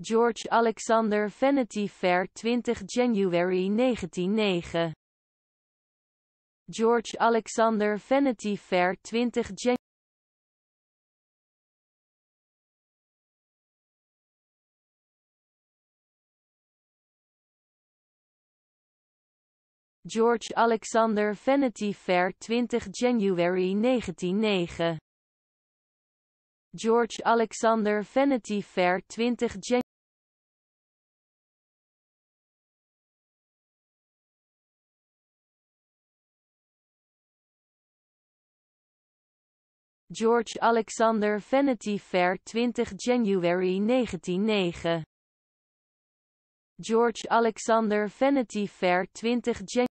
George Alexander Vanity Fair 20 January 1909 George Alexander Vanity Fair 20 January George Alexander Vanity Fair 20 January 1909 George Alexander Vanity Fair 20 Jan George Alexander Vanity Fair 20 January 1909 George Alexander Vanity Fair 20 January